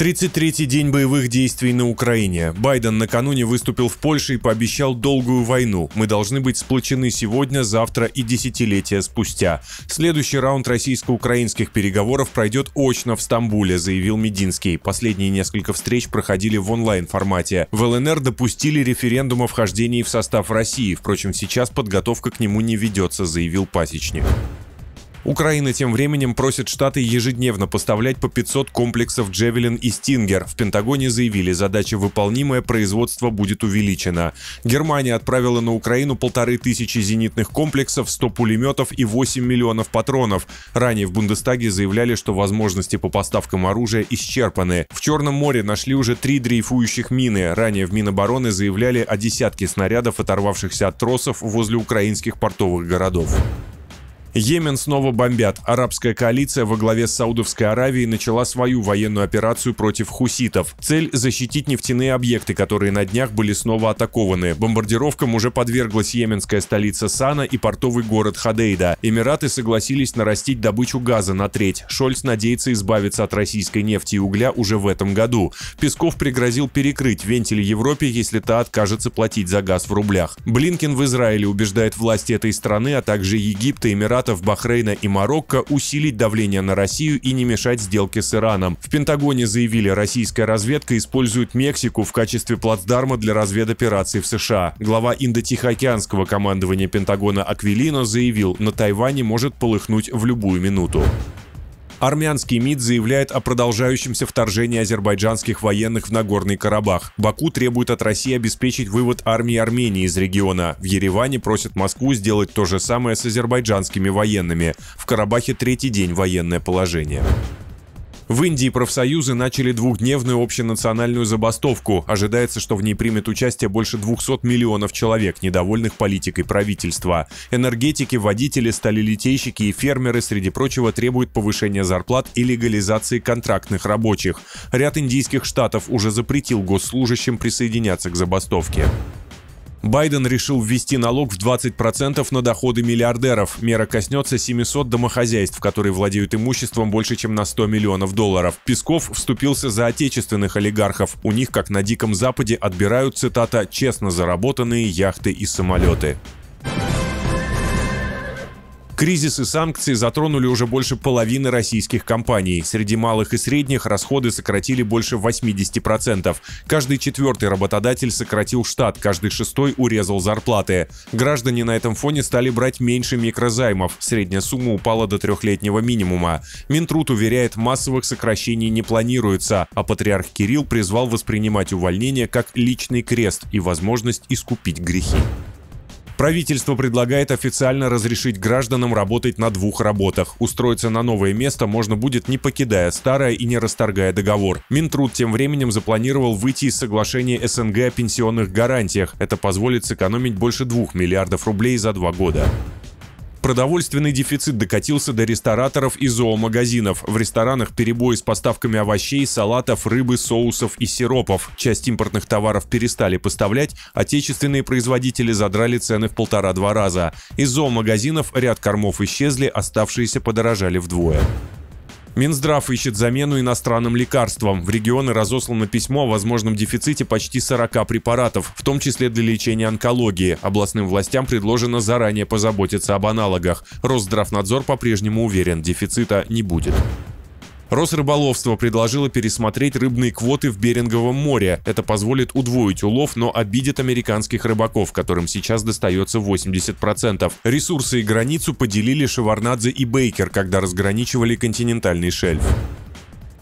33-й день боевых действий на Украине. Байден накануне выступил в Польше и пообещал долгую войну. Мы должны быть сплочены сегодня, завтра и десятилетия спустя. Следующий раунд российско-украинских переговоров пройдет очно в Стамбуле, заявил Мединский. Последние несколько встреч проходили в онлайн-формате. В ЛНР допустили референдум о вхождении в состав России. Впрочем, сейчас подготовка к нему не ведется, заявил Пасечник. Украина тем временем просит Штаты ежедневно поставлять по 500 комплексов «Джевелин» и «Стингер». В Пентагоне заявили, задача выполнимая, производство будет увеличено. Германия отправила на Украину полторы тысячи зенитных комплексов, 100 пулеметов и 8 миллионов патронов. Ранее в Бундестаге заявляли, что возможности по поставкам оружия исчерпаны. В Черном море нашли уже три дрейфующих мины. Ранее в Минобороны заявляли о десятке снарядов, оторвавшихся от тросов возле украинских портовых городов. Йемен снова бомбят. Арабская коалиция во главе с Саудовской Аравией начала свою военную операцию против хуситов. Цель – защитить нефтяные объекты, которые на днях были снова атакованы. Бомбардировкам уже подверглась йеменская столица Сана и портовый город Хадейда. Эмираты согласились нарастить добычу газа на треть. Шольц надеется избавиться от российской нефти и угля уже в этом году. Песков пригрозил перекрыть вентиль Европе, если та откажется платить за газ в рублях. Блинкин в Израиле убеждает власти этой страны, а также Египта, Эмираты Эмиратов, Бахрейна и Марокко усилить давление на Россию и не мешать сделке с Ираном. В Пентагоне заявили, российская разведка использует Мексику в качестве плацдарма для разведопераций в США. Глава Индо-Тихоокеанского командования Пентагона Аквилино заявил, на Тайване может полыхнуть в любую минуту. Армянский МИД заявляет о продолжающемся вторжении азербайджанских военных в Нагорный Карабах. Баку требует от России обеспечить вывод армии Армении из региона. В Ереване просят Москву сделать то же самое с азербайджанскими военными. В Карабахе третий день военное положение. В Индии профсоюзы начали двухдневную общенациональную забастовку. Ожидается, что в ней примет участие больше 200 миллионов человек, недовольных политикой правительства. Энергетики, водители, сталелитейщики и фермеры, среди прочего, требуют повышения зарплат и легализации контрактных рабочих. Ряд индийских штатов уже запретил госслужащим присоединяться к забастовке. Байден решил ввести налог в 20% на доходы миллиардеров. Мера коснется 700 домохозяйств, которые владеют имуществом больше, чем на 100 миллионов долларов. Песков вступился за отечественных олигархов. У них, как на Диком Западе, отбирают, цитата, «честно заработанные яхты и самолеты». Кризис и санкции затронули уже больше половины российских компаний. Среди малых и средних расходы сократили больше 80%. Каждый четвертый работодатель сократил штат, каждый шестой урезал зарплаты. Граждане на этом фоне стали брать меньше микрозаймов. Средняя сумма упала до трехлетнего минимума. Минтруд уверяет, массовых сокращений не планируется, а патриарх Кирилл призвал воспринимать увольнение как личный крест и возможность искупить грехи. Правительство предлагает официально разрешить гражданам работать на двух работах. Устроиться на новое место можно будет не покидая старое и не расторгая договор. Минтруд тем временем запланировал выйти из соглашения СНГ о пенсионных гарантиях. Это позволит сэкономить больше 2 миллиардов рублей за два года продовольственный дефицит докатился до рестораторов и зоомагазинов. В ресторанах перебои с поставками овощей, салатов, рыбы, соусов и сиропов. Часть импортных товаров перестали поставлять, отечественные производители задрали цены в полтора-два раза. Из зоомагазинов ряд кормов исчезли, оставшиеся подорожали вдвое. Минздрав ищет замену иностранным лекарствам. В регионы разослано письмо о возможном дефиците почти 40 препаратов, в том числе для лечения онкологии. Областным властям предложено заранее позаботиться об аналогах. Росздравнадзор по-прежнему уверен, дефицита не будет. Росрыболовство предложило пересмотреть рыбные квоты в Беринговом море. Это позволит удвоить улов, но обидит американских рыбаков, которым сейчас достается 80%. Ресурсы и границу поделили Шеварнадзе и Бейкер, когда разграничивали континентальный шельф.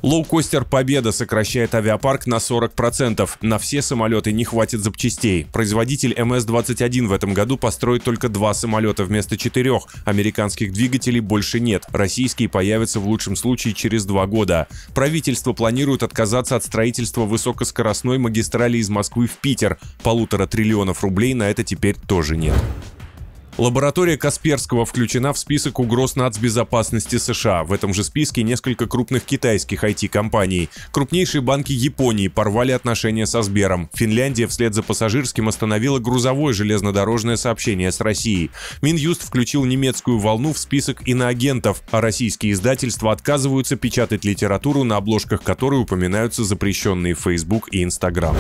Лоукостер «Победа» сокращает авиапарк на 40%. На все самолеты не хватит запчастей. Производитель МС-21 в этом году построит только два самолета вместо четырех. Американских двигателей больше нет. Российские появятся в лучшем случае через два года. Правительство планирует отказаться от строительства высокоскоростной магистрали из Москвы в Питер. Полутора триллионов рублей на это теперь тоже нет. Лаборатория Касперского включена в список угроз нацбезопасности США. В этом же списке несколько крупных китайских IT-компаний. Крупнейшие банки Японии порвали отношения со Сбером. Финляндия вслед за пассажирским остановила грузовое железнодорожное сообщение с Россией. Минюст включил немецкую волну в список иноагентов, а российские издательства отказываются печатать литературу, на обложках которой упоминаются запрещенные Facebook и Instagram.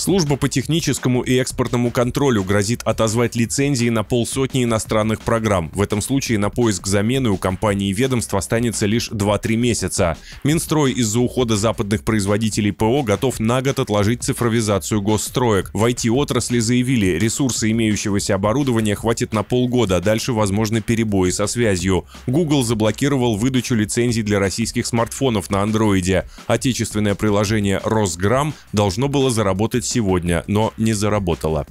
Служба по техническому и экспортному контролю грозит отозвать лицензии на полсотни иностранных программ. В этом случае на поиск замены у компании и ведомств останется лишь 2-3 месяца. Минстрой из-за ухода западных производителей ПО готов на год отложить цифровизацию госстроек. В IT-отрасли заявили, ресурсы имеющегося оборудования хватит на полгода, а дальше возможны перебои со связью. Google заблокировал выдачу лицензий для российских смартфонов на андроиде. Отечественное приложение «Росграм» должно было заработать сегодня, но не заработала.